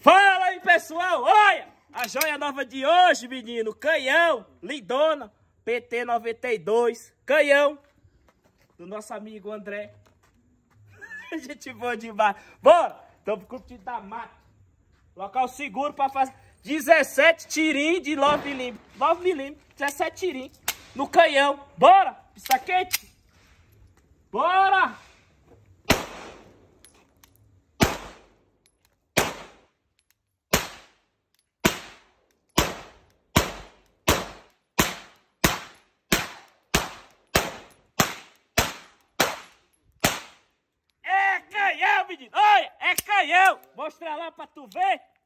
Fala aí, pessoal! Olha! A joia nova de hoje, menino! Canhão, lindona, PT92, canhão do nosso amigo André. a gente boa demais. Bora! Estamos curtindo da mata. Local seguro para fazer 17 tirinhos de 9 milímetros. 9 milímetros, 17 tirinhos no canhão. Bora! Pista quente! Bora! menino? Oi, é canhão. Mostra lá pra tu ver.